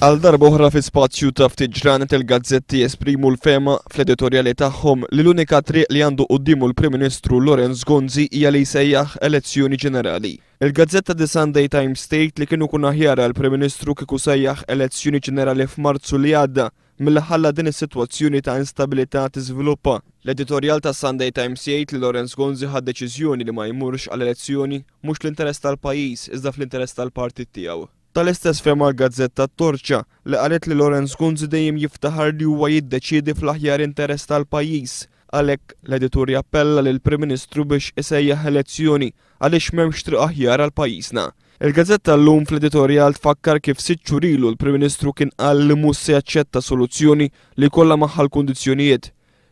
Għal darba uħra fi spazju ta' ftiġran il-gazzetti esprimu l-fema fl-editorjali tagħhom li l-unika triq li għandu quddimu l-Prim Ministru Lorenz Gonzi hija li jsejjaħ elezzjoni ġenerali. Il-gazzetta The Sunday Times State li kienu kuna aħjara l-Prim Ministru kieku sejjaħ elezzjoni ġenerali f'Marzu li għadda mill-ħalla din is-sitwazzjoni ta' instabilità tiżviluppa. L-editorjal ta' Sunday Times jgħid li Lorenz Gonzi ħad deċiżjoni li ma jmurx għall-elezzjoni mhux l-interess tal-pajjiż iżda fl-interess tal-partit tiegħu tal-istess fema l-Gazzetta Torċa li qalet li Lorenz Kunz dejjem jiftaħar li huwa jiddeċiedi fl-aħjar interess tal-pajjiż. Għalhekk l-editur jappella lil prim Ministru biex isejjaħ elezzjoni għaliex m'hemmx triq aħjar għal pajjiżna. Il-gazzetta l-lum fl-editorial tfakkar kif sitxurilu l-Prim Ministru kien qal li mhux se jaċċetta soluzzjoni li kollha maħħal kundizzjonijiet.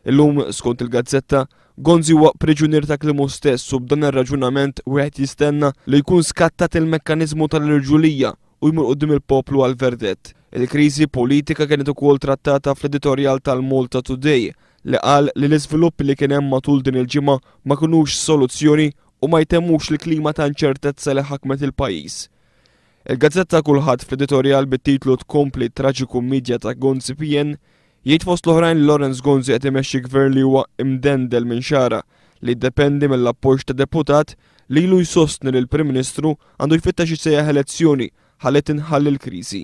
Illum skont il-gazzetta Gonzi huwa preġunir ta' klimu stess u b'dan ir-raġunament wieħed jistenna li jkun skattat il-mekkaniżmu tal-irġulija u jmur qoddim il-poplu għal verdet. Il-kriżi politika kienet ukoll trattata fl-editorjal tal-Malta Today li qal li l-iżvilupp li kien hemm matul din il-ġimgħa ma kinux soluzzjoni u ma jtemmux l klima ta' inċertezza li ħakmet il-pajjiż. Il-gazzetta kulħadd fl-editorjal bit-titlu tkompli traġiku medja ta' Gonzi Pien jgħid fost l-oħrajn Lorenz Gonzi qed imexxi gvern li huwa imdendel minn xara li jiddependi mill-appoġġ ta' deputat li ilu jsostni lill prim Ministru għandu jfittex jissejjaħ elezzjoni ħallet inħalli l-kriżi.